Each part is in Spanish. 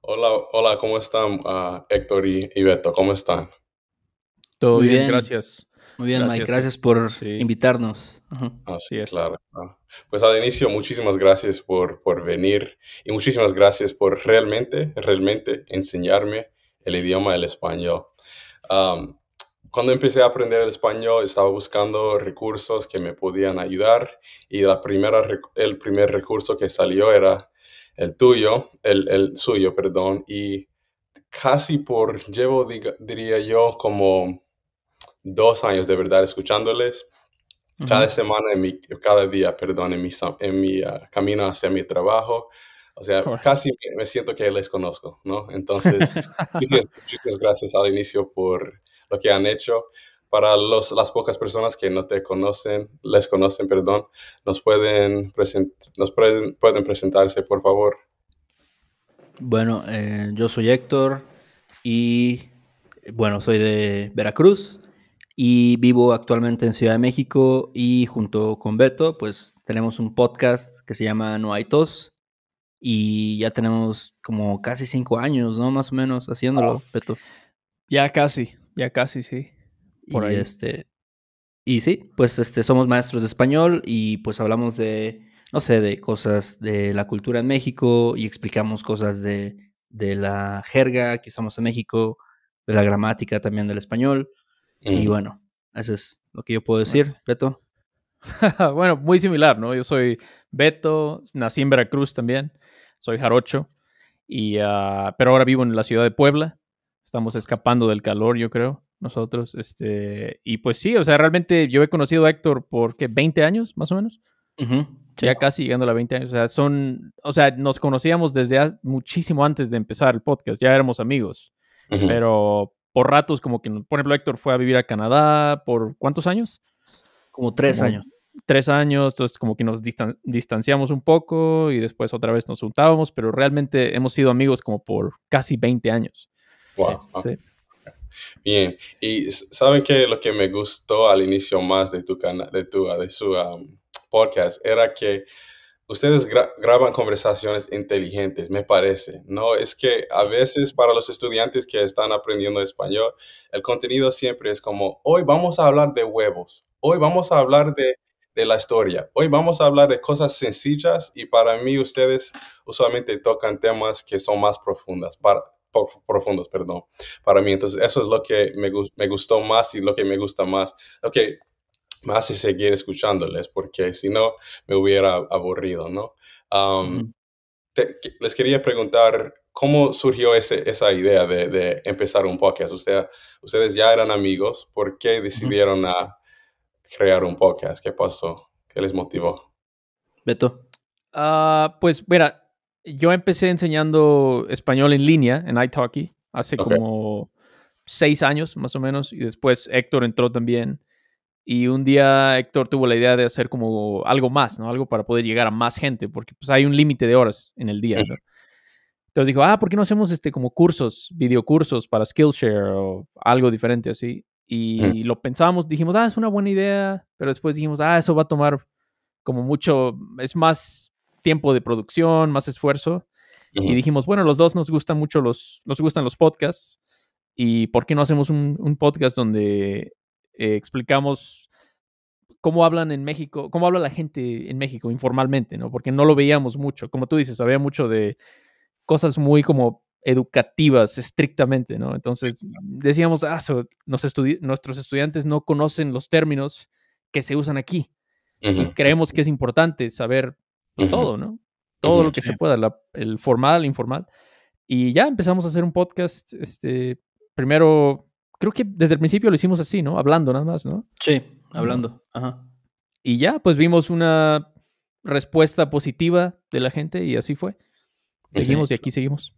Hola, hola, ¿cómo están ah, Héctor y, y, Beto? ¿Cómo están? Todo bien, gracias. Muy bien, gracias. Mike, gracias por invitarnos. Así es. Claro, Pues al inicio, muchísimas gracias por, venir y muchísimas gracias por realmente, realmente enseñarme el idioma del español. cuando empecé a aprender el español, estaba buscando recursos que me podían ayudar y la primera, el primer recurso que salió era el tuyo, el, suyo, perdón, y casi por, llevo, diría yo, como dos años de verdad escuchándoles cada semana, en mi, cada día, perdón, en mi, mi ah, camino hacia mi trabajo. O sea, casi me siento que les conozco, ¿no? Entonces, muchas, muchas gracias al inicio por lo que han hecho. Para los, las pocas personas que no te conocen, les conocen, perdón, nos pueden, nos pueden, presentarse, por favor. Bueno, eh, yo soy Héctor y, bueno, soy de Veracruz y vivo actualmente en Ciudad de México y junto con Beto, pues tenemos un podcast que se llama No hay tos y ya tenemos como casi cinco años, ¿no? Más o menos haciéndolo, ah. Beto. Ya casi, ya casi, sí. Por y este. Y sí, pues este, somos maestros de español y pues hablamos de, no sé, de cosas de la cultura en México y explicamos cosas de, de la jerga que usamos en México, de la gramática también del español. Y bueno, eso es lo que yo puedo decir, Beto. bueno, muy similar, ¿no? Yo soy Beto, nací en Veracruz también, soy jarocho, y, ah pero ahora vivo en la ciudad de Puebla. Estamos escapando del calor, yo creo nosotros. Este, y pues sí, o sea, realmente yo he conocido a Héctor por ¿qué? 20 años, más o menos. Ya casi llegando a los 20 años. O sea, son, o sea, nos conocíamos desde muchísimo antes de empezar el podcast. Ya éramos amigos. Pero por ratos, como que, por ejemplo, Héctor fue a vivir a Canadá por cuántos años? Como tres años. Tres años, entonces como que nos distanciamos un poco y después otra vez nos juntábamos, pero realmente hemos sido amigos como por casi 20 años. Wow. Bien, y saben que lo que me gustó al inicio más de tu canal, de tu, de su podcast, era que ustedes graban conversaciones inteligentes, me parece. No, es que a veces para los estudiantes que están aprendiendo español, el contenido siempre es como, hoy vamos a hablar de huevos, hoy vamos a hablar de, de la historia, hoy vamos a hablar de cosas sencillas y para mí ustedes usualmente tocan temas que son más profundas. Para, profundos, perdón, para mí. Entonces, eso es lo que me, me gustó más y lo que me gusta más. Lo que más seguir escuchándoles, porque si no, me hubiera aburrido, ¿no? les quería preguntar, ¿cómo surgió ese, esa idea de, de, empezar un podcast? ustedes ya eran amigos, ¿por qué decidieron a crear un podcast? ¿Qué pasó? ¿Qué les motivó? Beto. Ah, pues mira, yo empecé enseñando español en línea en italki hace como seis años más o menos y después Héctor entró también y un día Héctor tuvo la idea de hacer como algo más, ¿no? Algo para poder llegar a más gente porque pues hay un límite de horas en el día, Entonces dijo, ah, ¿por qué no hacemos este como cursos, videocursos para Skillshare o algo diferente así? Y lo pensamos, dijimos, ah, es una buena idea, pero después dijimos, ah, eso va a tomar como mucho, es más tiempo de producción, más esfuerzo. Y dijimos, bueno, los dos nos gustan mucho los, nos gustan los podcasts. ¿Y por qué no hacemos un, podcast donde eh, explicamos cómo hablan en México, cómo habla la gente en México informalmente, ¿no? Porque no lo veíamos mucho. Como tú dices, había mucho de cosas muy como educativas estrictamente, ¿no? Entonces decíamos, ah, nuestros estudiantes no conocen los términos que se usan aquí. Y creemos que es importante saber pues todo, ¿no? Todo lo que se pueda, el formal, informal. Y ya empezamos a hacer un podcast, este, primero, creo que desde el principio lo hicimos así, ¿no? Hablando nada más, ¿no? Sí, hablando, ajá. Y ya, pues vimos una respuesta positiva de la gente y así fue. Seguimos y aquí seguimos.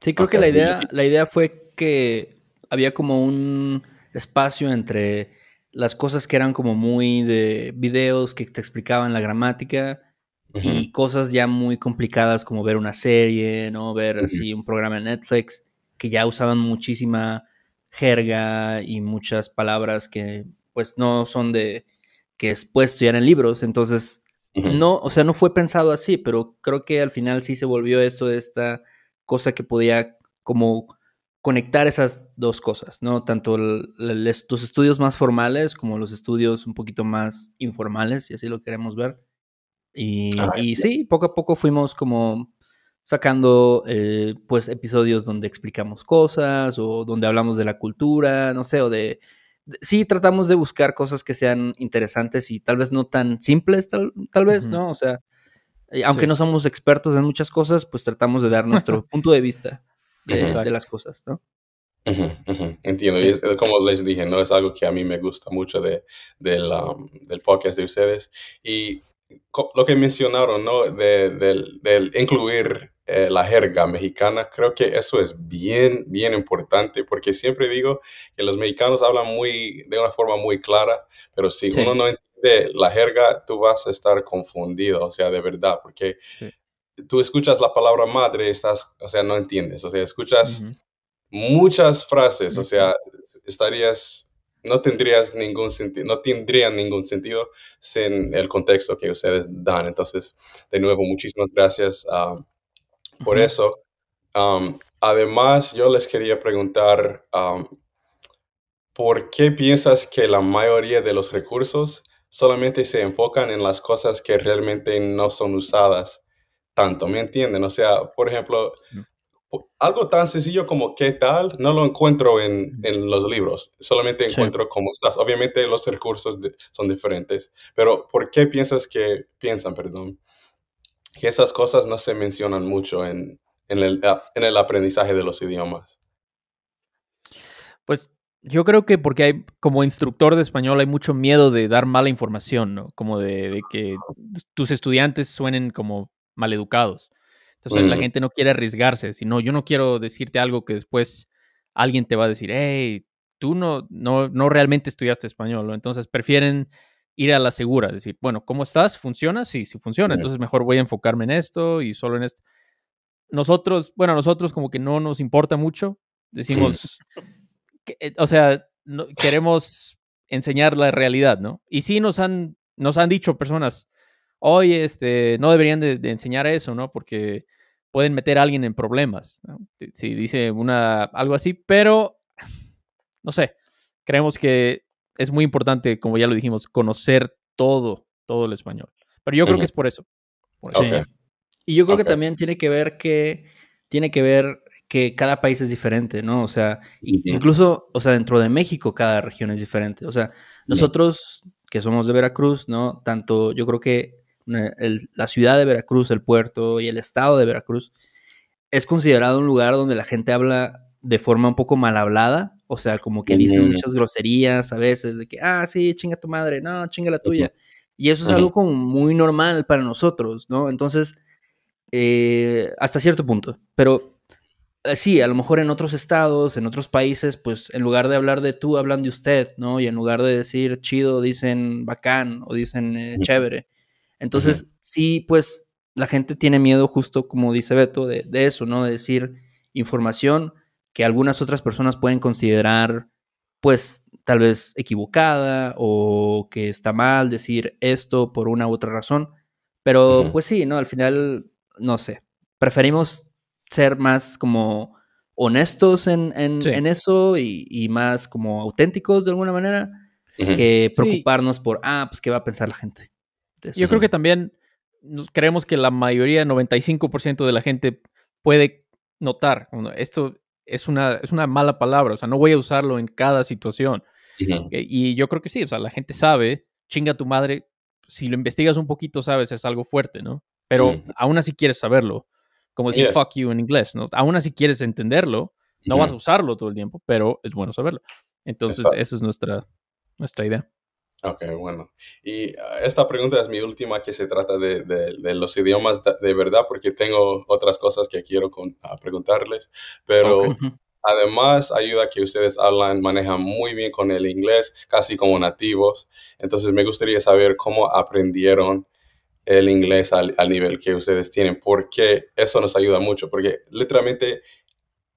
Sí, creo que la idea, la idea fue que había como un espacio entre las cosas que eran como muy de videos que te explicaban la gramática y cosas ya muy complicadas como ver una serie, ¿no? Ver así un programa en Netflix, que ya usaban muchísima jerga y muchas palabras que pues no son de que después estudiar en libros, entonces no, o sea, no fue pensado así, pero creo que al final sí se volvió eso esta cosa que podía como conectar esas dos cosas, ¿no? Tanto los estudios más formales como los estudios un poquito más informales, si así lo queremos ver, y, ah, sí, poco a poco fuimos como sacando eh, pues episodios donde explicamos cosas o donde hablamos de la cultura, no sé, o de... sí, tratamos de buscar cosas que sean interesantes y tal vez no tan simples, tal, vez, ¿no? O sea, eh, aunque no somos expertos en muchas cosas, pues tratamos de dar nuestro punto de vista de, las cosas, ¿no? Entiendo, y es, como les dije, no es algo que a mí me gusta mucho del, del, podcast de ustedes. Y lo que mencionaron, ¿no? Del de, incluir eh, la jerga mexicana, creo que eso es bien, bien importante, porque siempre digo que los mexicanos hablan muy, de una forma muy clara, pero si uno no entiende la jerga, tú vas a estar confundido, o sea, de verdad, porque tú escuchas la palabra madre, estás, o sea, no entiendes, o sea, escuchas muchas frases, o sea, estarías no tendrías ningún sentido, no tendrían ningún sentido sin el contexto que ustedes dan. Entonces, de nuevo, muchísimas gracias um, por eso. Um, además, yo les quería preguntar, um, ¿por qué piensas que la mayoría de los recursos solamente se enfocan en las cosas que realmente no son usadas tanto? ¿Me entienden? O sea, por ejemplo, mm algo tan sencillo como qué tal, no lo encuentro en, los libros, solamente encuentro cómo estás. Obviamente los recursos son diferentes, pero ¿por qué piensas que, piensan, perdón, que esas cosas no se mencionan mucho en, el, aprendizaje de los idiomas? Pues yo creo que porque hay, como instructor de español, hay mucho miedo de dar mala información, Como de, de que tus estudiantes suenen como maleducados. Entonces la gente no quiere arriesgarse, sino yo no quiero decirte algo que después alguien te va a decir, hey, tú no, no, no realmente estudiaste español, entonces prefieren ir a la segura, decir, bueno, ¿cómo estás? ¿Funciona? Sí, sí funciona, entonces mejor voy a enfocarme en esto y solo en esto. Nosotros, bueno, nosotros como que no nos importa mucho, decimos, eh, o sea, queremos enseñar la realidad, ¿no? Y sí nos han, nos han dicho personas, hoy este, no deberían de, enseñar eso, ¿no? Porque pueden meter a alguien en problemas, ¿no? si dice una, algo así, pero no sé, creemos que es muy importante, como ya lo dijimos, conocer todo, todo el español. Pero yo creo que es por eso. Y yo creo que también tiene que ver que tiene que ver que cada país es diferente, ¿no? O sea, incluso, o sea, dentro de México cada región es diferente. O sea, nosotros que somos de Veracruz, ¿no? Tanto yo creo que eh, la ciudad de Veracruz, el puerto y el estado de Veracruz, es considerado un lugar donde la gente habla de forma un poco mal hablada, o sea, como que dicen muchas groserías a veces, de que, ah, sí, chinga tu madre, no, chinga la tuya. Y eso es algo muy normal para nosotros, ¿no? Entonces, eh, hasta cierto punto, pero eh, sí, a lo mejor en otros estados, en otros países, pues en lugar de hablar de tú, hablan de usted, ¿no? Y en lugar de decir chido, dicen bacán o dicen chévere. Entonces, sí, pues la gente tiene miedo justo, como dice Beto, de, eso, ¿no? De decir información que algunas otras personas pueden considerar, pues, tal vez equivocada o que está mal decir esto por una u otra razón. Pero, pues sí, ¿no? Al final, no sé, preferimos ser más como honestos en, eso y, más como auténticos de alguna manera que preocuparnos por, ah, pues, ¿qué va a pensar la gente? Yo creo que también creemos que la mayoría, 95% de la gente puede notar, esto es una, es una mala palabra, o sea, no voy a usarlo en cada situación. Eh, y yo creo que sí, o sea, la gente sabe, chinga tu madre, si lo investigas un poquito, sabes, es algo fuerte, ¿no? Pero aún así quieres saberlo, como decir fuck you en inglés, ¿no? Aún así quieres entenderlo, no vas a usarlo todo el tiempo, pero es bueno saberlo. Entonces, esa es nuestra, nuestra idea. Ok, bueno. Y ah, esta pregunta es mi última que se trata de, de, los idiomas de, verdad, porque tengo otras cosas que quiero preguntarles, pero además ayuda que ustedes hablan, manejan muy bien con el inglés, casi como nativos. Entonces me gustaría saber cómo aprendieron el inglés al nivel que ustedes tienen, porque eso nos ayuda mucho, porque literalmente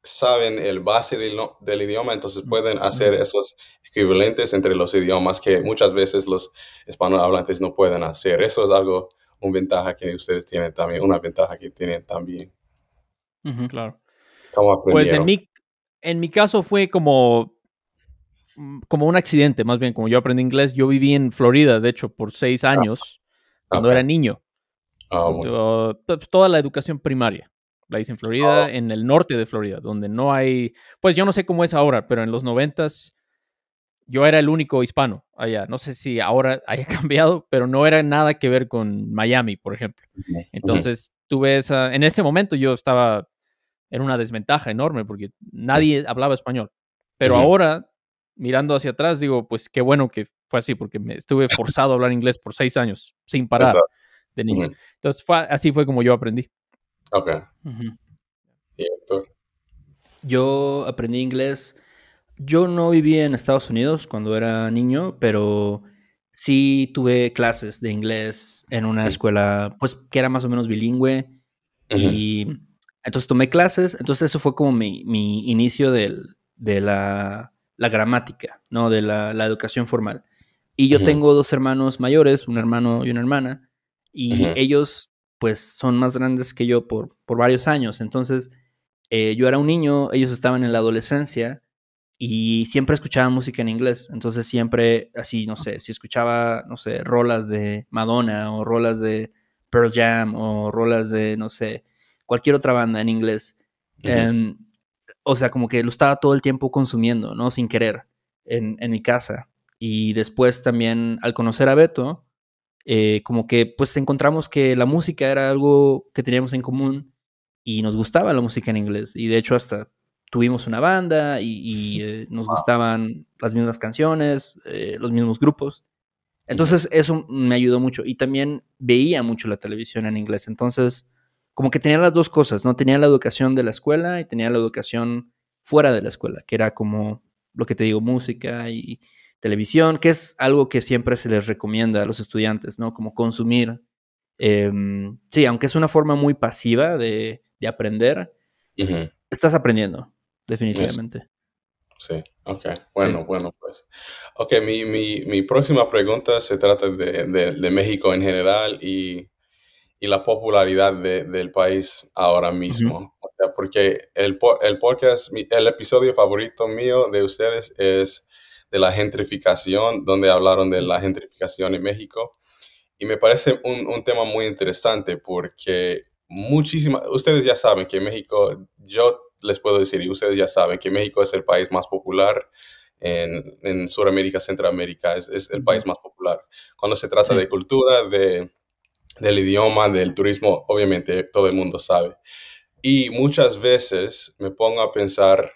saben el base del, idioma, entonces pueden hacer esos equivalentes entre los idiomas que muchas veces los hispanohablantes no pueden hacer. Eso es algo, una ventaja que ustedes tienen también, una ventaja que tienen también. claro. pues en mi, en mi caso fue como, mm, como un accidente, más bien, como yo aprendí inglés, yo viví en Florida, de hecho, por seis ah, años, cuando era niño. Ah, pues, toda la educación primaria. La hice en oh. Florida, en el norte de Florida, donde no hay, pues yo no sé cómo es ahora, pero en los noventas yo era el único hispano allá. No sé si ahora haya cambiado, pero no era nada que ver con Miami, por ejemplo. Entonces tuve esa, en ese momento yo estaba, en una desventaja enorme porque nadie hablaba español. Pero ahora, mirando hacia atrás, digo, pues qué bueno que fue así, porque me estuve forzado a hablar inglés por seis años, sin parar, de niño. Entonces así fue como yo aprendí. Ok. Yo aprendí inglés. Yo no viví en Estados Unidos cuando era niño, pero sí tuve clases de inglés en una escuela, pues que era más o menos bilingüe. Y entonces tomé clases. Entonces eso fue como mi, inicio de la, gramática, ¿no? De la, educación formal. Y yo tengo dos hermanos mayores, un hermano y una hermana. Y ellos pues son más grandes que yo por, por varios años. Entonces, eh, yo era un niño, ellos estaban en la adolescencia y siempre escuchaba música en inglés. Entonces, siempre así, no sé, si escuchaba, no sé, rolas de Madonna o rolas de Pearl Jam o rolas de, no sé, cualquier otra banda en inglés. Em, o sea, como que lo estaba todo el tiempo consumiendo, ¿no? Sin querer, en mi casa. Y después también, al conocer a Beto, eh, como que pues encontramos que la música era algo que teníamos en común y nos gustaba la música en inglés. Y de hecho hasta tuvimos una banda y, eh, nos gustaban las mismas canciones, eh, los mismos grupos. Entonces eso me ayudó mucho y también veía mucho la televisión en inglés. Entonces como que tenía las dos cosas, ¿no? Tenía la educación de la escuela y tenía la educación fuera de la escuela, que era como lo que te digo, música y, televisión, que es algo que siempre se les recomienda a los estudiantes, ¿no? Como consumir. Em, sí, aunque es una forma muy pasiva de, aprender, estás aprendiendo, definitivamente. Sí, ok. Bueno, bueno, pues. Ok, mi, próxima pregunta se trata de, México en general y, la popularidad del país ahora mismo. porque el podcast, el episodio favorito mío de ustedes es de la gentrificación, donde hablaron de la gentrificación en México. Y me parece un, tema muy interesante porque muchísimas, ustedes ya saben que México, yo les puedo decir, y ustedes ya saben que México es el país más popular en, en Sudamérica, Centroamérica, es, el país más popular. Cuando se trata de cultura, de, del idioma, del turismo, obviamente todo el mundo sabe. Y muchas veces me pongo a pensar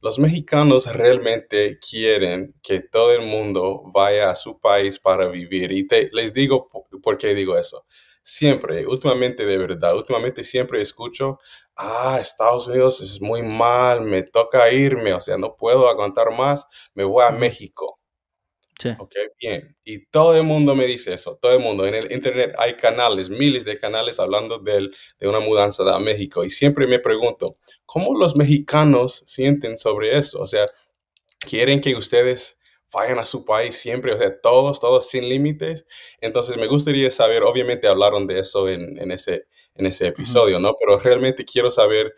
los mexicanos realmente quieren que todo el mundo vaya a su país para vivir. Y te, les digo por qué digo eso. Siempre, últimamente de verdad, últimamente siempre escucho, ah, Estados Unidos es muy mal, me toca irme, o sea, no puedo aguantar más, me voy a México. Ok, bien. Y todo el mundo me dice eso, todo el mundo. En el Internet hay canales, miles de canales hablando de, una mudanza a México. Y siempre me pregunto, ¿cómo los mexicanos sienten sobre eso? O sea, quieren que ustedes vayan a su país siempre, o sea, todos, todos sin límites. Entonces me gustaría saber, obviamente hablaron de eso en, en ese, en ese episodio, ¿no? Pero realmente quiero saber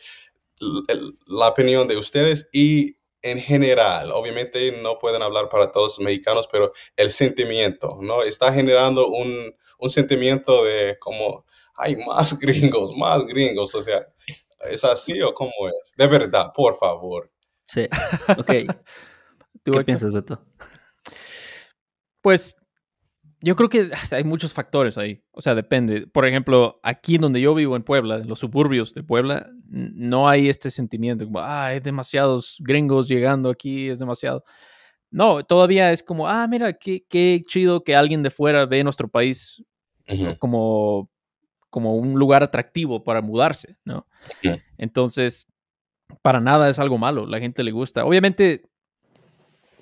la opinión de ustedes y en general, obviamente no pueden hablar para todos los mexicanos, pero el sentimiento, ¿no? Está generando un, sentimiento de como, hay más gringos, más gringos, o sea, ¿es así o cómo es? De verdad, por favor. Sí, ok. ¿Tú ¿Qué piensas, Beto? Pues yo creo que ah, hay muchos factores ahí. O sea, depende. Por ejemplo, aquí donde yo vivo en Puebla, en los suburbios de Puebla, no hay este sentimiento como, ah, hay demasiados gringos llegando aquí, es demasiado. No, todavía es como, ah, mira, qué, chido que alguien de fuera ve nuestro país como, como un lugar atractivo para mudarse, ¿no? Entonces, para nada es algo malo, la gente le gusta. Obviamente,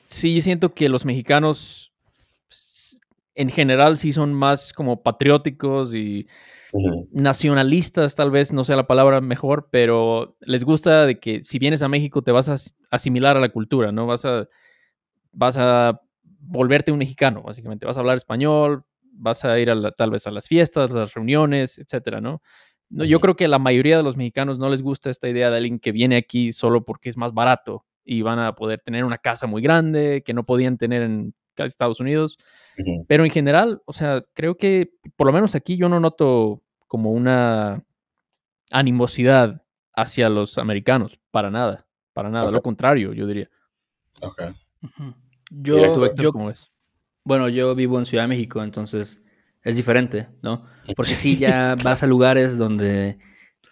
sí siento que los mexicanos en general sí son más como patrióticos y nacionalistas, tal vez no sea la palabra mejor, pero les gusta de que si vienes a México te vas a asimilar a la cultura, ¿no? Vas a, vas a volverte un mexicano, básicamente. Vas a hablar español, vas a ir a tal vez a las fiestas, las reuniones, etcétera, ¿no? No, yo creo que la mayoría de los mexicanos no les gusta esta idea de alguien que viene aquí solo porque es más barato y van a poder tener una casa muy grande que no podían tener en Estados Unidos. Pero en general, o sea, creo que por lo menos aquí yo no noto como una animosidad hacia los americanos, para nada, para nada, lo contrario, yo diría. Yo, es? bueno, yo vivo en Ciudad de México, entonces es diferente, ¿no? Porque si ya vas a lugares donde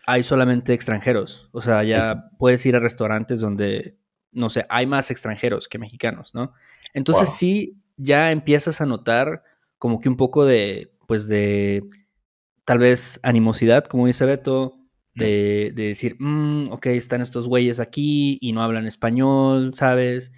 hay solamente extranjeros, o sea, ya puedes ir a restaurantes donde no sé, hay más extranjeros que mexicanos, ¿no? Entonces sí, ya empiezas a notar como que un poco de, pues de, tal vez animosidad, como dice Beto, mm. de, decir, mm, ok, están estos güeyes aquí y no hablan español, ¿sabes?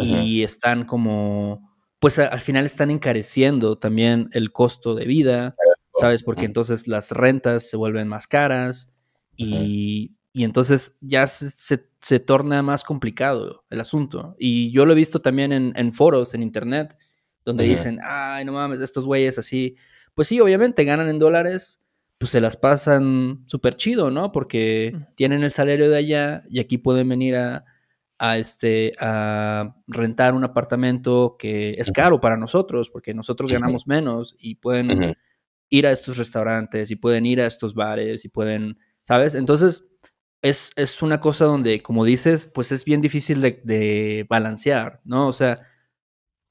Y están como, pues al final están encareciendo también el costo de vida, ¿sabes? Porque entonces las rentas se vuelven más caras y y entonces ya se, torna más complicado el asunto. Y yo lo he visto también en, foros, en internet, donde dicen, ay, no mames, estos güeyes así. Pues sí, obviamente ganan en dólares, pues se las pasan súper chido, ¿no? Porque mm. tienen el salario de allá y aquí pueden venir a, este, a rentar un apartamento que es caro para nosotros, porque nosotros ganamos menos y pueden ir a estos restaurantes y pueden ir a estos bares y pueden, ¿sabes? Entonces es, una cosa donde, como dices, pues es bien difícil de, balancear, ¿no? O sea,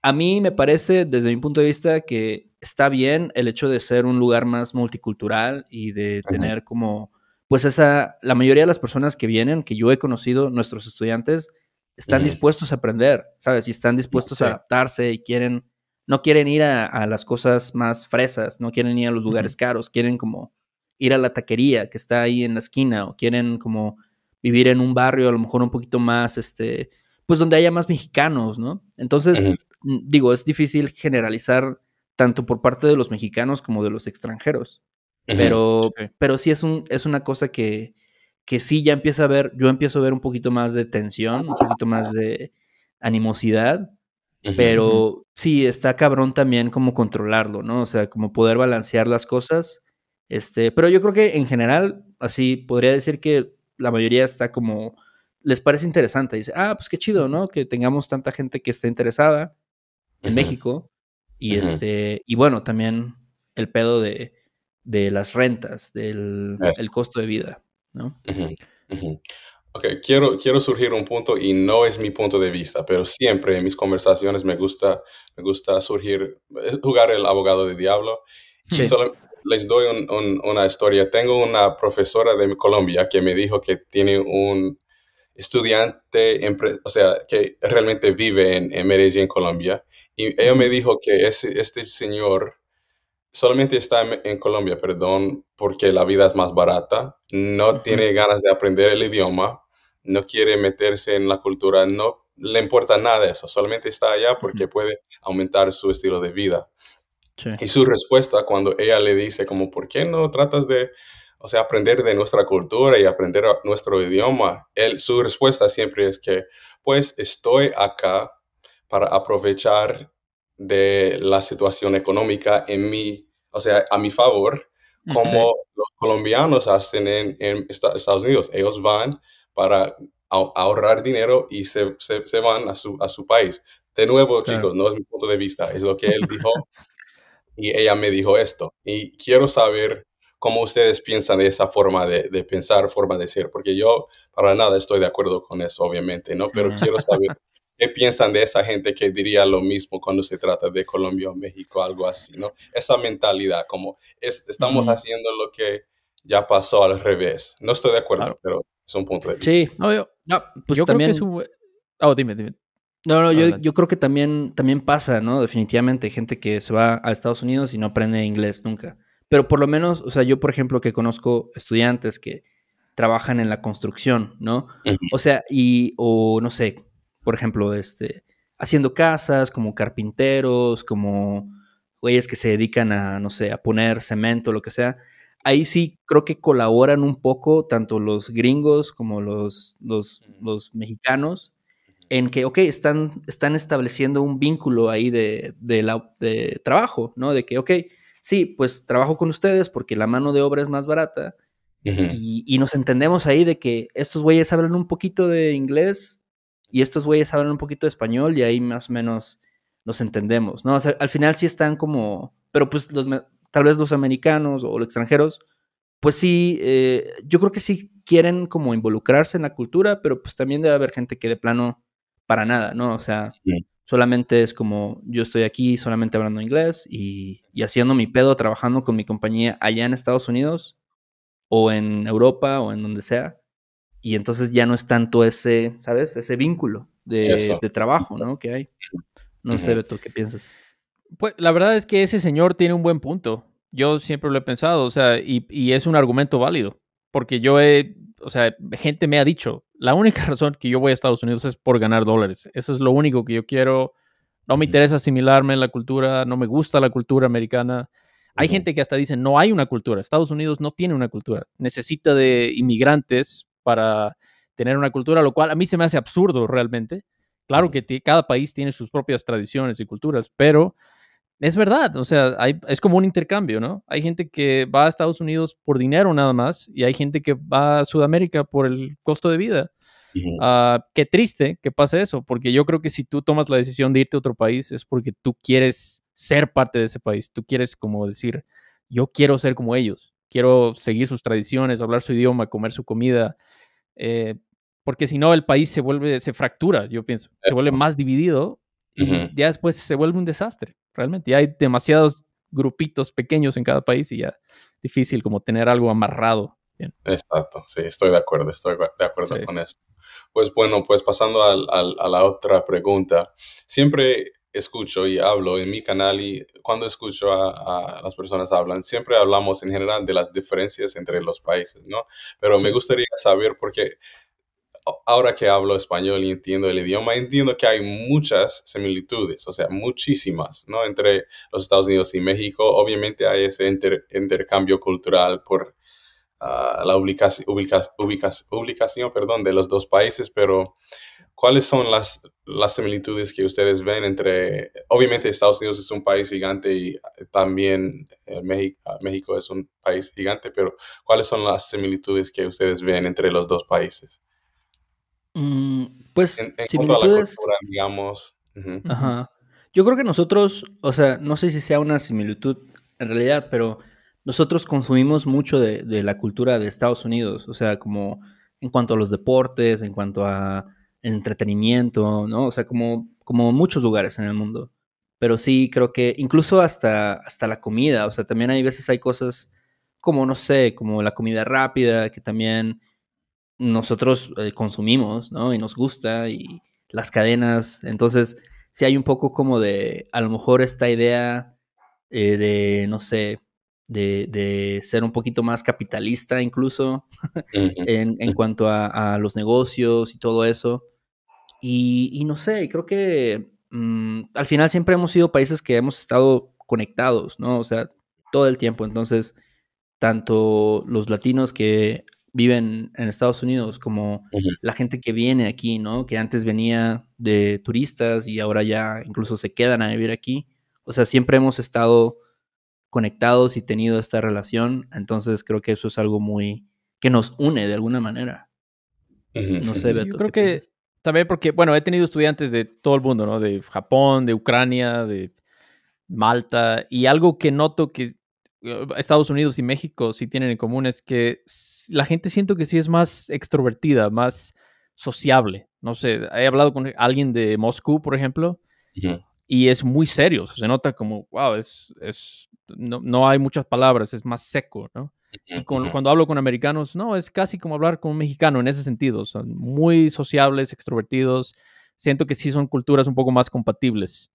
a mí me parece, desde mi punto de vista, que está bien el hecho de ser un lugar más multicultural y de tener como, pues esa, la mayoría de las personas que vienen, que yo he conocido, nuestros estudiantes, están dispuestos a aprender, ¿sabes? Y están dispuestos a adaptarse y quieren, no quieren ir a, las cosas más fresas, no quieren ir a los lugares caros, quieren como ir a la taquería que está ahí en la esquina o quieren como vivir en un barrio a lo mejor un poquito más, este, pues donde haya más mexicanos, ¿no? Entonces, mm, digo, es difícil generalizar tanto por parte de los mexicanos como de los extranjeros. Pero, sí. pero sí es, un, es una cosa que, que sí ya empieza a ver, yo empiezo a ver un poquito más de tensión, un poquito más de animosidad, pero sí está cabrón también como controlarlo, ¿no? O sea, como poder balancear las cosas este, pero yo creo que en general, así podría decir que la mayoría está como, les parece interesante. Dice, ah, pues qué chido, ¿no? Que tengamos tanta gente que esté interesada en México. Y este, y bueno, también el pedo de, las rentas, del eh. costo de vida, ¿no? Ok, quiero, quiero surgir un punto y no es mi punto de vista, pero siempre en mis conversaciones me gusta, me gusta surgir, eh, jugar el abogado de diablo les doy una historia. Tengo una profesora de Colombia que me dijo que tiene un estudiante, o sea, que realmente vive en, en Medellín, Colombia. Y ella me dijo que ese, este señor solamente está en, Colombia, perdón, porque la vida es más barata, no tiene ganas de aprender el idioma, no quiere meterse en la cultura, no le importa nada eso, solamente está allá porque puede aumentar su estilo de vida. Y su respuesta cuando ella le dice como, ¿por qué no tratas de, o sea, aprender de nuestra cultura y aprender nuestro idioma? Él, su respuesta siempre es que, pues estoy acá para aprovechar de la situación económica en mi, o sea, a mi favor, como los colombianos hacen en, Estados Unidos. Ellos van para ahorrar dinero y se, se, van a su, a su país. De nuevo, chicos, no es mi punto de vista, es lo que él dijo y ella me dijo esto. Y quiero saber cómo ustedes piensan de esa forma de, pensar, forma de ser, porque yo para nada estoy de acuerdo con eso, obviamente, ¿no? Pero quiero saber qué piensan de esa gente que diría lo mismo cuando se trata de Colombia México, algo así, ¿no? Esa mentalidad, como estamos haciendo lo que ya pasó al revés. No estoy de acuerdo, pero es un punto de vista. Sí, pues yo también... Creo es un... Oh, dime, dime. No, no, yo, creo que también, también pasa, ¿no? Definitivamente, gente que se va a Estados Unidos y no aprende inglés nunca. Pero por lo menos, o sea, yo, por ejemplo, que conozco estudiantes que trabajan en la construcción, ¿no? O sea, y, o no sé, por ejemplo, este, haciendo casas, como carpinteros, como güeyes que se dedican a, no sé, a poner cemento, lo que sea. Ahí sí creo que colaboran un poco tanto los gringos como los, los mexicanos en que, ok, están, están estableciendo un vínculo ahí de, trabajo, ¿no? De que, ok, sí, pues trabajo con ustedes porque la mano de obra es más barata. y, nos entendemos ahí de que estos güeyes hablan un poquito de inglés y estos güeyes hablan un poquito de español y ahí más o menos nos entendemos, ¿no? al final sí están como, pero pues los, tal vez los americanos o los extranjeros, pues sí, eh, yo creo que sí quieren como involucrarse en la cultura, pero pues también debe haber gente que de plano para nada, ¿no? O sea, solamente es como yo estoy aquí solamente hablando inglés y, haciendo mi pedo, trabajando con mi compañía allá en Estados Unidos o en Europa o en donde sea. Y entonces ya no es tanto ese, ¿sabes? Ese vínculo de, trabajo, ¿no? Que hay. No sé, Beto, ¿qué piensas? Pues la verdad es que ese señor tiene un buen punto. Yo siempre lo he pensado, o sea, y es un argumento válido porque yo he, o sea, gente me ha dicho, la única razón que yo voy a Estados Unidos es por ganar dólares. Eso es lo único que yo quiero. No me interesa asimilarme en la cultura, no me gusta la cultura americana. Hay gente que hasta dice, no hay una cultura. Estados Unidos no tiene una cultura. Necesita de inmigrantes para tener una cultura, lo cual a mí se me hace absurdo realmente. Claro que cada país tiene sus propias tradiciones y culturas, pero es verdad, o sea, es como un intercambio, ¿no? Hay gente que va a Estados Unidos por dinero nada más y hay gente que va a Sudamérica por el costo de vida. Ah, qué triste que pase eso, porque yo creo que si tú tomas la decisión de irte a otro país es porque tú quieres ser parte de ese país, tú quieres como decir, yo quiero ser como ellos, quiero seguir sus tradiciones, hablar su idioma, comer su comida, eh, porque si no el país se vuelve, se fractura, yo pienso, se vuelve más dividido y ya después se vuelve un desastre realmente. hay demasiados grupitos pequeños en cada país y ya difícil como tener algo amarrado. Exacto, sí, estoy de acuerdo, estoy de acuerdo con esto. Pues bueno, pues pasando a la otra pregunta, siempre escucho y hablo en mi canal y cuando escucho a, las personas hablan, siempre hablamos en general de las diferencias entre los países, ¿no? Pero me gustaría saber, por qué ahora que hablo español y entiendo el idioma, entiendo que hay muchas similitudes, o sea, muchísimas, ¿no? Entre los Estados Unidos y México, obviamente hay ese intercambio cultural por ah, la ubicación perdón, de los dos países, pero ¿cuáles son las, similitudes que ustedes ven entre, obviamente Estados Unidos es un país gigante y también eh, ah, México es un país gigante, pero ¿cuáles son las similitudes que ustedes ven entre los dos países? Mm, pues, similitudes. digamos. Yo creo que nosotros, o sea, no sé si sea una similitud en realidad, pero nosotros consumimos mucho de, la cultura de Estados Unidos. O sea, como en cuanto a los deportes, en cuanto a entretenimiento, ¿no? O sea, como, como muchos lugares en el mundo. Pero sí, creo que incluso hasta, hasta la comida, o sea, también hay veces hay cosas como, no sé, como la comida rápida, que también nosotros eh, consumimos, ¿no? Y nos gusta y las cadenas. Entonces, sí hay un poco como de, a lo mejor esta idea eh, de, no sé, de, ser un poquito más capitalista incluso en, cuanto a, los negocios y todo eso. Y, no sé, creo que mm, al final siempre hemos sido países que hemos estado conectados, ¿no? O sea, todo el tiempo. Entonces, tanto los latinos que viven en Estados Unidos, como la gente que viene aquí, ¿no? Que antes venía de turistas y ahora ya incluso se quedan a vivir aquí. O sea, siempre hemos estado conectados y tenido esta relación, entonces creo que eso es algo muy que nos une de alguna manera. No sé, Beto, Yo creo que también porque, bueno, he tenido estudiantes de todo el mundo, ¿no? De Japón, de Ucrania, de Malta, y algo que noto que eh, Estados Unidos y México sí tienen en común es que la gente siento que sí es más extrovertida, más sociable. No sé, he hablado con alguien de Moscú, por ejemplo, y es muy serio. Se nota como, wow, es, no, no, hay muchas palabras, es más seco, ¿no? Y cuando hablo con americanos, no, es casi como hablar con un mexicano en ese sentido. Son muy sociables, extrovertidos. Siento que sí son culturas un poco más compatibles.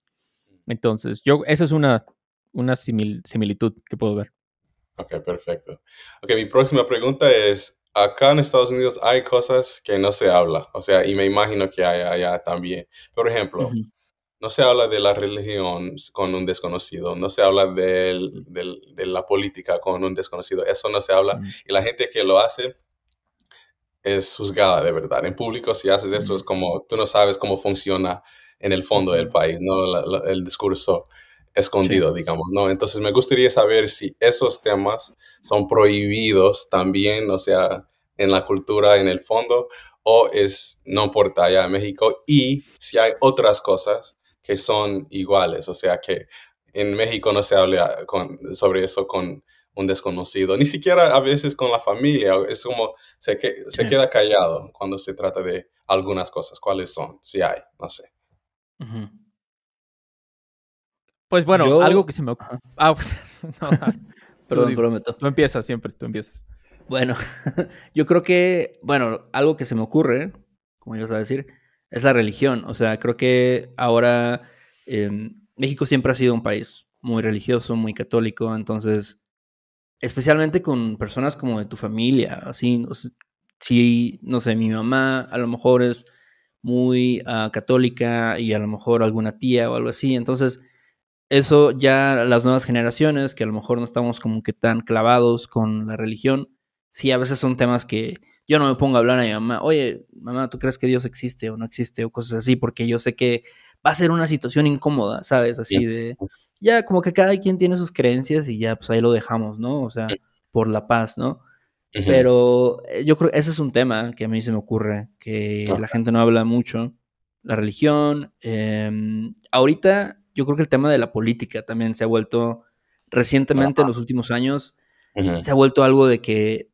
Mm. Entonces, yo, esa es una una similitud que puedo ver. Ok, perfecto. Ok, mi próxima pregunta es, acá en Estados Unidos hay cosas que no se habla, o sea, y me imagino que hay allá también. Por ejemplo, no se habla de la religión con un desconocido, no se habla de la política con un desconocido, eso no se habla. Mm. Y la gente que lo hace es juzgada de verdad. En público, si haces eso, mm. es como tú no sabes cómo funciona en el fondo del país, ¿no? el discurso escondido, digamos, ¿no? Entonces me gustaría saber si esos temas son prohibidos también, o sea, en la cultura, en el fondo, o es no por talla en México, y si hay otras cosas que son iguales, o sea, que en México no se habla ah, con, sobre eso con un desconocido, ni siquiera a veces con la familia, es como se, queda callado cuando se trata de algunas cosas, cuáles son, si hay, no sé. Pues bueno, algo que se me... Ah, pues, no, pero prometo. Tú empiezas siempre, tú empiezas. Bueno, yo creo que, bueno, algo que se me ocurre, como ibas a decir, es la religión. O sea, creo que ahora em, México siempre ha sido un país muy religioso, muy católico, entonces, especialmente con personas como de tu familia, así, si, no sé, mi mamá a lo mejor es muy ah, católica y a lo mejor alguna tía o algo así, entonces eso ya las nuevas generaciones, que a lo mejor no estamos como que tan clavados con la religión, sí, a veces son temas que yo no me pongo a hablar a mi mamá, oye, mamá, ¿tú crees que Dios existe o no existe o cosas así? Porque yo sé que va a ser una situación incómoda, ¿sabes? Así de, ya como que cada quien tiene sus creencias y ya pues ahí lo dejamos, ¿no? O sea, por la paz, ¿no? Pero eh, yo creo que ese es un tema que a mí se me ocurre, que la gente no habla mucho, la religión. Em, ahorita yo creo que el tema de la política también se ha vuelto, recientemente en los últimos años, se ha vuelto algo de que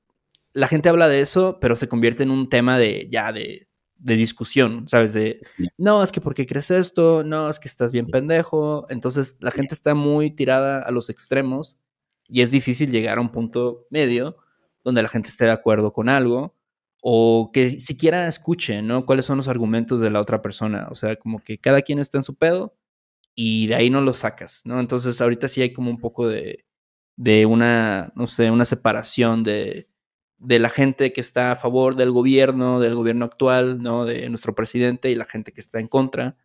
la gente habla de eso, pero se convierte en un tema de ya de, de discusión, ¿sabes? De, no, es que ¿por qué crees esto, no, es que estás bien pendejo. Entonces la gente está muy tirada a los extremos y es difícil llegar a un punto medio donde la gente esté de acuerdo con algo o que siquiera escuche, ¿no? Cuáles son los argumentos de la otra persona. O sea, como que cada quien está en su pedo y de ahí no lo sacas, ¿no? Entonces ahorita sí hay como un poco de, de una, no sé, una separación de, de, la gente que está a favor del gobierno, del gobierno actual, ¿no? De nuestro presidente y la gente que está en contra.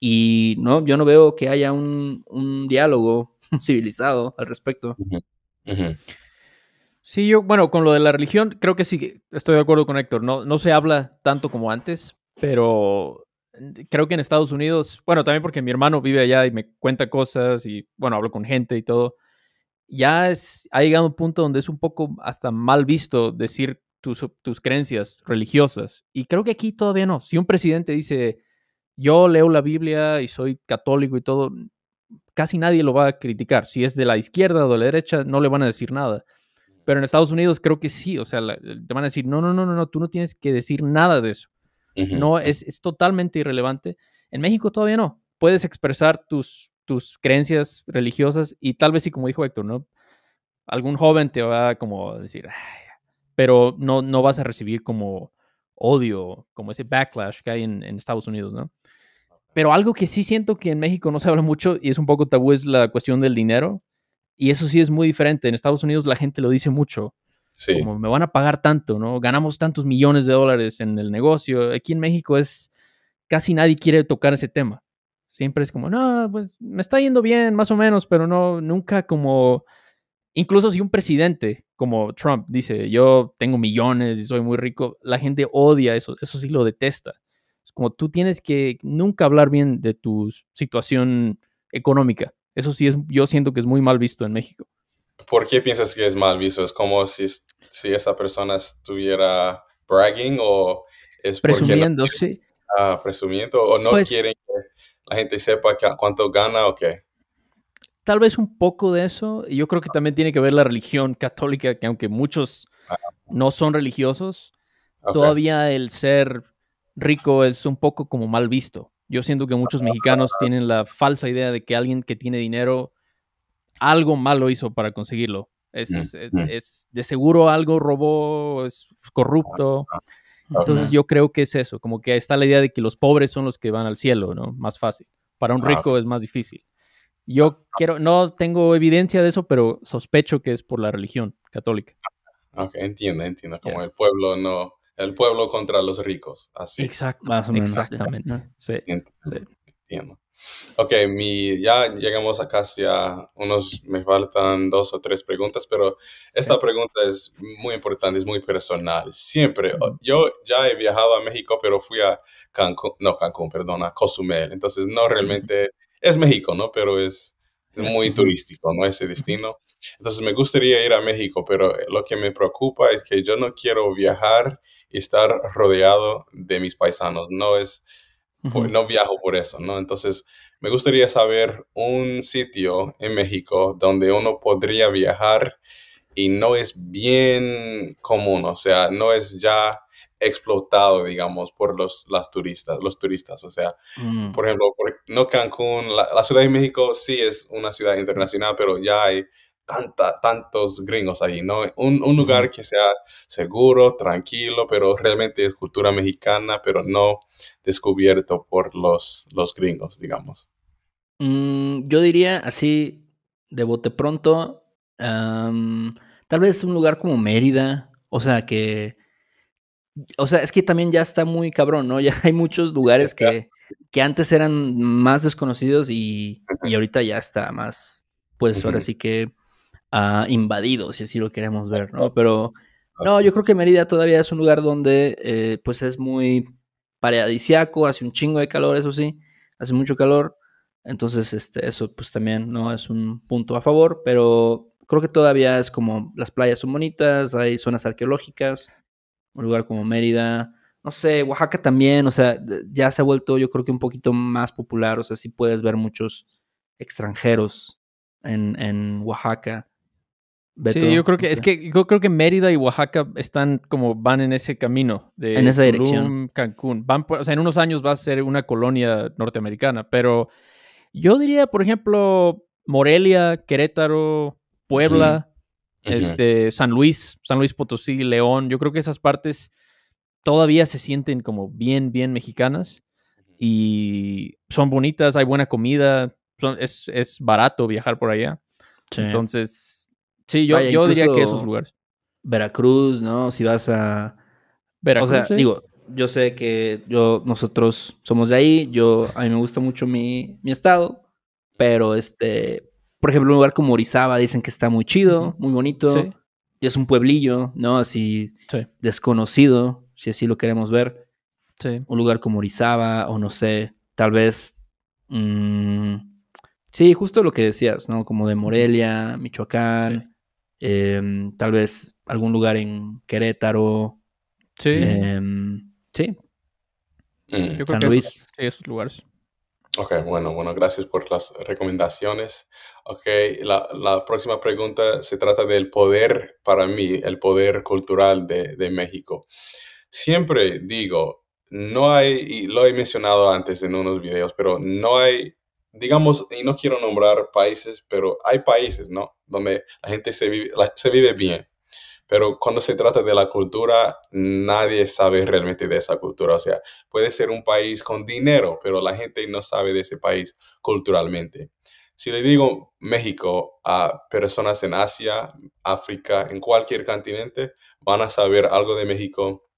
Y no, yo no veo que haya un, diálogo civilizado al respecto. Sí, yo, bueno, con lo de la religión, creo que sí, estoy de acuerdo con Héctor, no, no se habla tanto como antes, pero creo que en Estados Unidos, bueno, también porque mi hermano vive allá y me cuenta cosas y, bueno, hablo con gente y todo, ya es, ha llegado un punto donde es un poco hasta mal visto decir tus, tus creencias religiosas. Y creo que aquí todavía no. Si un presidente dice, yo leo la Biblia y soy católico y todo, casi nadie lo va a criticar. Si es de la izquierda o de la derecha, no le van a decir nada. Pero en Estados Unidos creo que sí, o sea, te van a decir, no, no, no, no, no, tú no tienes que decir nada de eso. No, es, totalmente irrelevante. En México todavía no. Puedes expresar tus, tus creencias religiosas y tal vez sí, como dijo Héctor, ¿no? Algún joven te va a como decir, pero no, no vas a recibir como odio, como ese backlash que hay en, en Estados Unidos, ¿no? Pero algo que sí siento que en México no se habla mucho y es un poco tabú es la cuestión del dinero. Y eso sí es muy diferente. En Estados Unidos la gente lo dice mucho. Como me van a pagar tanto, ¿no? Ganamos tantos millones de dólares en el negocio. Aquí en México es casi nadie quiere tocar ese tema. Siempre es como, no, pues me está yendo bien, más o menos, pero no, nunca como, incluso si un presidente como Trump dice, yo tengo millones y soy muy rico, la gente odia eso, eso sí lo detesta. Es como tú tienes que nunca hablar bien de tu situación económica. Eso sí es, yo siento que es muy mal visto en México. ¿Por qué piensas que es mal visto? ¿Es como si, si esa persona estuviera bragging o es presumiendo, sí. Ah, presumiendo o no pues quieren que la gente sepa cuánto gana o qué. Tal vez un poco de eso. Yo creo que ah. también tiene que ver la religión católica, que aunque muchos ah. no son religiosos, todavía el ser rico es un poco como mal visto. Yo siento que muchos ah, mexicanos tienen la falsa idea de que alguien que tiene dinero algo malo hizo para conseguirlo. Mm, eh, mm. Es, de seguro algo robó, es corrupto. Ah, ah. Entonces yo creo que es eso, como que está la idea de que los pobres son los que van al cielo, ¿no? Más fácil. Para un rico es más difícil. Yo quiero, no tengo evidencia de eso, pero sospecho que es por la religión católica. Ah, okay, entiendo, entiendo, como el pueblo no, el pueblo contra los ricos, así. más o menos. Exactamente. Sí. entiendo. Ok, mi, ya llegamos a casi a unos, me faltan dos o tres preguntas, pero esta pregunta es muy importante, es muy personal. Siempre, yo ya he viajado a México, pero fui a Cancún, no Cancún, perdón, a Cozumel. Entonces, no realmente, es México, ¿no? Pero es muy turístico, ¿no? Ese destino. Entonces, me gustaría ir a México, pero lo que me preocupa es que yo no quiero viajar y estar rodeado de mis paisanos. No es no viajo por eso, ¿no? Entonces, me gustaría saber un sitio en México donde uno podría viajar y no es bien común, o sea, no es ya explotado, digamos, por los las turistas, los turistas, o sea, mm. por ejemplo, no Cancún, la, Ciudad de México sí es una ciudad internacional, pero ya hay tanta, tantos gringos ahí, ¿no? Un, lugar que sea seguro, tranquilo, pero realmente es cultura mexicana, pero no descubierto por los, los gringos, digamos. Mm, yo diría así, de bote pronto, tal vez un lugar como Mérida, o sea, que... O sea, es que también ya está muy cabrón, ¿no? Ya hay muchos lugares que, que antes eran más desconocidos y, ahorita ya está más, pues ahora sí que invadido, si así lo queremos ver, ¿no? Pero no, yo creo que Mérida todavía es un lugar donde eh, pues es muy paradisiaco, hace un chingo de calor, eso sí, hace mucho calor. Entonces, este, eso pues también no es un punto a favor, pero creo que todavía es como las playas son bonitas, hay zonas arqueológicas, un lugar como Mérida, no sé, Oaxaca también, o sea, ya se ha vuelto yo creo que un poquito más popular, o sea, sí puedes ver muchos extranjeros en, en Oaxaca. Sí, yo creo que es que yo creo que Mérida y Oaxaca están como van en ese camino de en esa dirección. Cancún. Van o sea, en unos años va a ser una colonia norteamericana, pero yo diría, por ejemplo, Morelia, Querétaro, Puebla, este, San Luis, San Luis Potosí, León. Yo creo que esas partes todavía se sienten como bien, bien mexicanas y son bonitas, hay buena comida, es, es barato viajar por allá. Entonces, Sí, yo, diría que esos lugares. Veracruz, ¿no? Si vas a. Veracruz. O sea, digo, yo sé que yo, nosotros somos de ahí. Yo, a mí me gusta mucho mi, mi estado. Pero este. Por ejemplo, un lugar como Orizaba dicen que está muy chido, muy bonito. Y es un pueblillo, ¿no? Así desconocido, si así lo queremos ver. Sí. Un lugar como Orizaba, o no sé, tal vez. Mm, sí, justo lo que decías, ¿no? Como de Morelia, Michoacán. Em, tal vez algún lugar en Querétaro. Sí. Em, sí. Mm. San Luis. Esos, lugares. Ok, bueno, bueno, gracias por las recomendaciones. Ok, la, próxima pregunta se trata del poder, para mí, el poder cultural de, de México. Siempre digo, no hay, y lo he mencionado antes en unos videos, pero no hay digamos, y no quiero nombrar países, pero hay países, ¿no? Donde la gente se vive, se vive bien. Pero cuando se trata de la cultura, nadie sabe realmente de esa cultura. O sea, puede ser un país con dinero, pero la gente no sabe de ese país culturalmente. Si le digo México a personas en Asia, África, en cualquier continente, van a saber algo de México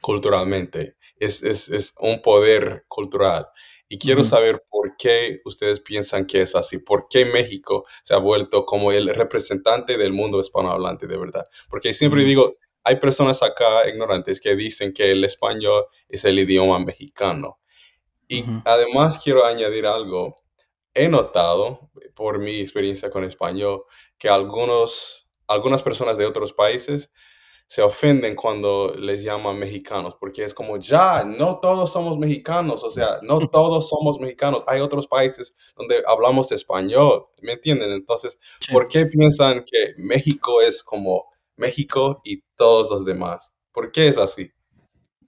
culturalmente. Es, es, es un poder cultural. Y quiero saber por qué ustedes piensan que es así, por qué México se ha vuelto como el representante del mundo hispanohablante de verdad. Porque siempre digo, hay personas acá ignorantes que dicen que el español es el idioma mexicano. Y además quiero añadir algo. He notado, por mi experiencia con español, que algunos, algunas personas de otros países se ofenden cuando les llaman mexicanos, porque es como, ya, no todos somos mexicanos, o sea, no todos somos mexicanos, hay otros países donde hablamos español, ¿me entienden? Entonces, ¿por qué piensan que México es como México y todos los demás? ¿Por qué es así?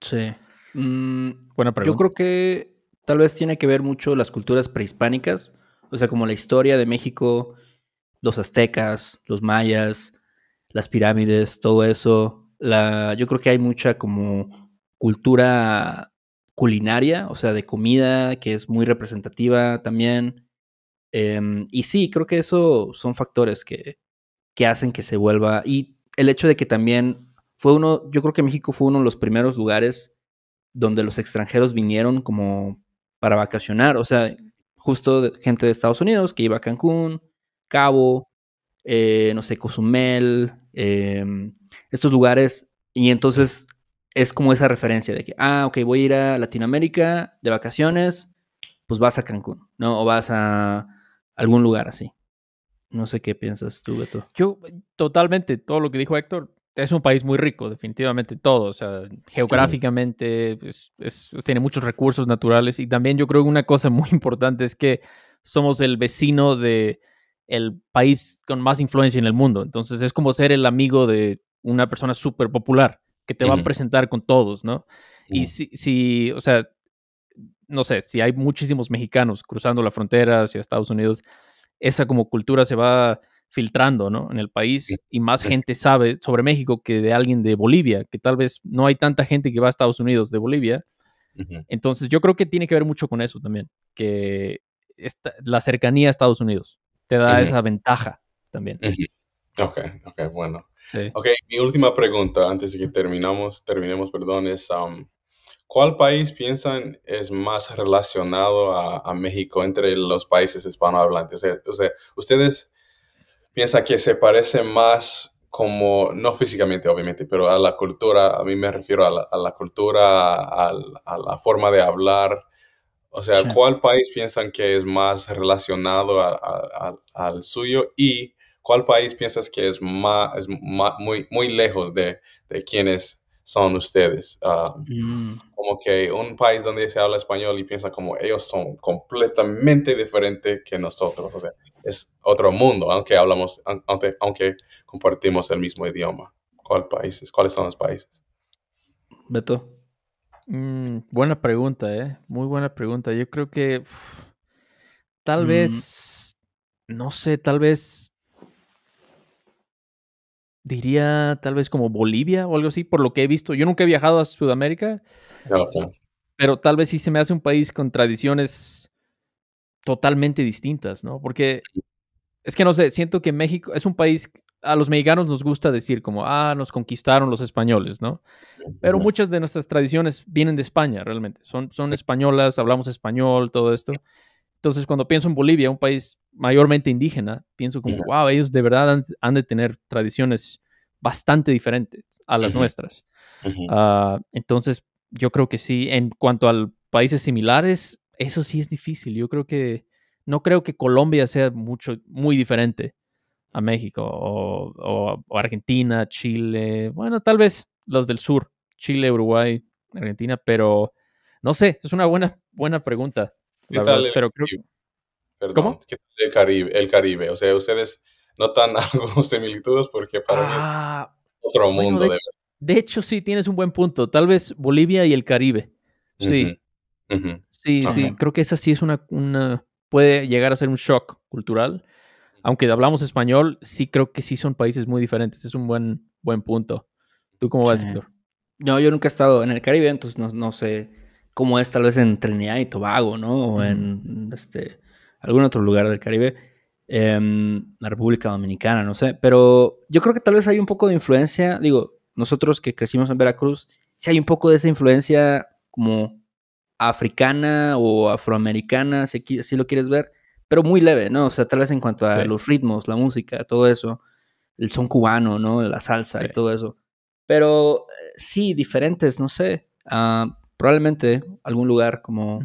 Sí. Mm, buena Yo creo que tal vez tiene que ver mucho las culturas prehispánicas, o sea, como la historia de México, los aztecas, los mayas, las pirámides, todo eso. La, yo creo que hay mucha como cultura culinaria, o sea, de comida, que es muy representativa también. Em, y sí, creo que eso son factores que, que hacen que se vuelva. Y el hecho de que también fue uno, yo creo que México fue uno de los primeros lugares donde los extranjeros vinieron como para vacacionar, o sea, justo gente de Estados Unidos que iba a Cancún, Cabo, eh, no sé, Cozumel, em, estos lugares. Y entonces es como esa referencia de que, ah, ok, voy a ir a Latinoamérica de vacaciones, pues vas a Cancún, ¿no? O vas a algún lugar así. No sé qué piensas tú, Beto. Yo, totalmente, todo lo que dijo Héctor, es un país muy rico, definitivamente todo. O sea, geográficamente, tiene muchos recursos naturales. Y también yo creo que una cosa muy importante es que somos el vecino de el país con más influencia en el mundo. Entonces es como ser el amigo de una persona súper popular que te va a presentar con todos, ¿no? Y uh. si, si, o sea, no sé, si hay muchísimos mexicanos cruzando la frontera hacia Estados Unidos, esa como cultura se va filtrando, ¿no? En el país y más gente sabe sobre México que de alguien de Bolivia, que tal vez no hay tanta gente que va a Estados Unidos de Bolivia. Entonces yo creo que tiene que ver mucho con eso también, que la cercanía a Estados Unidos te da esa ventaja también. Ok, ok, bueno. Ok, mi última pregunta antes de que terminamos, terminemos, perdón, es um, ¿cuál país piensan es más relacionado a, México entre los países hispanohablantes? O sea, ¿ustedes piensan que se parece más como, no físicamente obviamente, pero a la cultura, a mí me refiero a la, cultura, a la forma de hablar, o sea, ¿cuál país piensan que es más relacionado al suyo y cuál país piensas que es más, muy, muy lejos de, de quienes son ustedes? Ah, mm. Como que un país donde se habla español y piensa como ellos son completamente diferentes que nosotros. O sea, es otro mundo, aunque hablamos, aunque, aunque compartimos el mismo idioma. ¿Cuál ¿Cuáles son los países? Beto. Mm, buena pregunta, ¿eh? Muy buena pregunta. Yo creo que tal mm. vez, no sé, tal vez diría tal vez como Bolivia o algo así, por lo que he visto. Yo nunca he viajado a Sudamérica, pero tal vez sí se me hace un país con tradiciones totalmente distintas, ¿no? Porque es que no sé, siento que México es un país a los mexicanos nos gusta decir como, ah, nos conquistaron los españoles, ¿no? Pero muchas de nuestras tradiciones vienen de España, realmente. Son, son españolas, hablamos español, todo esto. Entonces, cuando pienso en Bolivia, un país mayormente indígena, pienso como, wow, ellos de verdad han, de tener tradiciones bastante diferentes a las nuestras. Ah, entonces, yo creo que sí, en cuanto a países similares, eso sí es difícil. Yo creo que, no creo que Colombia sea mucho, muy diferente a México o, Argentina, Chile, bueno, tal vez los del sur, Chile, Uruguay, Argentina, pero no sé, es una buena, buena pregunta. ¿Qué tal el pero ¿Cómo? ¿Qué tal el Caribe? o sea, ustedes notan algo similitudes porque para mí es ah, otro mundo. De, hecho, sí, tienes un buen punto, tal vez Bolivia y el Caribe, sí. Sí, sí, creo que esa sí es una, una, puede llegar a ser un shock cultural aunque hablamos español, sí creo que sí son países muy diferentes. Es un buen, buen punto. ¿Tú cómo vas, No, yo nunca he estado en el Caribe, entonces no, sé cómo es tal vez en Trinidad y Tobago, ¿no? O en este, algún otro lugar del Caribe. Em, la República Dominicana, no sé. Pero yo creo que tal vez hay un poco de influencia. Digo, nosotros que crecimos en Veracruz, si hay un poco de esa influencia como africana o afroamericana, si, si lo quieres ver pero muy leve, ¿no? O sea, tal vez en cuanto a los ritmos, la música, todo eso, el son cubano, ¿no? La salsa y todo eso. Pero eh, sí, diferentes, no sé. Ah, probablemente algún lugar como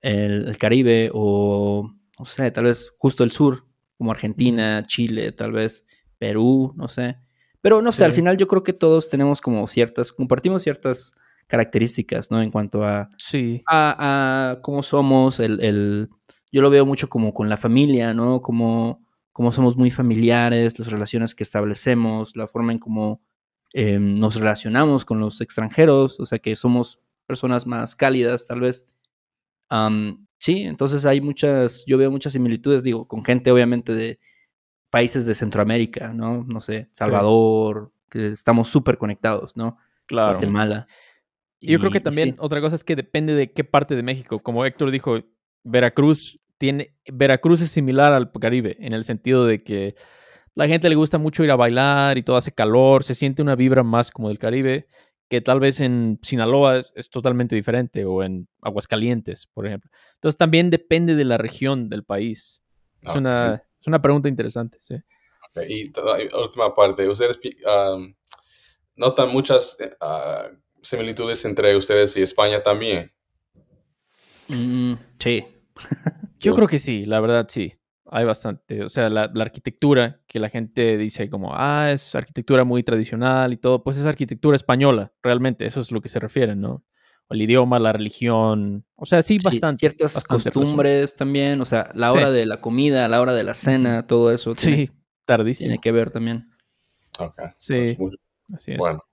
el, Caribe o, no sé, tal vez justo el sur, como Argentina, Chile, tal vez Perú, no sé. Pero no sé, al final yo creo que todos tenemos como ciertas, compartimos ciertas características, ¿no? En cuanto a, sí. a, cómo somos, el yo lo veo mucho como con la familia, ¿no? Como, como somos muy familiares, las relaciones que establecemos, la forma en cómo eh, nos relacionamos con los extranjeros, o sea que somos personas más cálidas tal vez. sí, entonces hay muchas, yo veo muchas similitudes, digo, con gente obviamente de países de Centroamérica, ¿no? No sé, Salvador, que estamos súper conectados, ¿no? Claro. Guatemala. Yo creo que también otra cosa es que depende de qué parte de México. Como Héctor dijo, Veracruz tiene, Veracruz es similar al Caribe, en el sentido de que la gente le gusta mucho ir a bailar y todo hace calor, se siente una vibra más como del Caribe, que tal vez en Sinaloa es, totalmente diferente, o en Aguascalientes, por ejemplo. Entonces también depende de la región del país. Es, una, pregunta interesante, Y última parte, ustedes notan muchas eh, ah, similitudes entre ustedes y España también. Mm, sí. Yo creo que sí, la verdad sí. Hay bastante. O sea, la, arquitectura que la gente dice como, ah, es arquitectura muy tradicional y todo, pues es arquitectura española, realmente. Eso es lo que se refiere, ¿no? El idioma, la religión. O sea, sí, bastante. ciertas costumbres también. O sea, la hora de la comida, la hora de la cena, todo eso. sí, tardísimo. Tiene que ver también. Ok. Pues sí. así es. Bueno.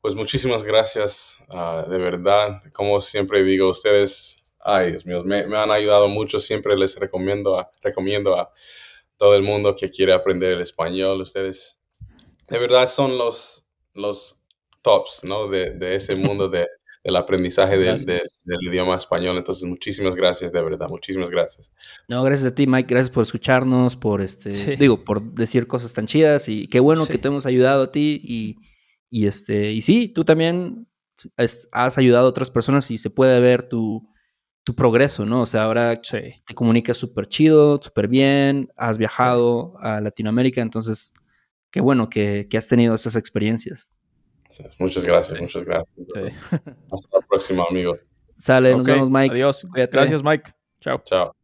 Pues muchísimas gracias, ah, de verdad. Como siempre digo, ustedes ay Dios mío, me, me, han ayudado mucho, siempre les recomiendo a, recomiendo a todo el mundo que quiere aprender el español, ustedes de verdad son los, los tops, ¿no? De, de ese mundo de, del aprendizaje del, del idioma español, entonces muchísimas gracias, de verdad, muchísimas gracias. No, gracias a ti Mike, gracias por escucharnos, por este, digo, por decir cosas tan chidas y qué bueno que te hemos ayudado a ti y, y este, y sí, tú también has ayudado a otras personas y se puede ver tu, tu progreso, ¿no? O sea, ahora te comunicas súper chido, súper bien, has viajado a Latinoamérica, entonces, qué bueno que, has tenido esas experiencias. Muchas gracias, muchas gracias. Hasta la próxima, amigo. Sale, nos vemos, Mike. Adiós. Gracias, Mike. Chao. Chao.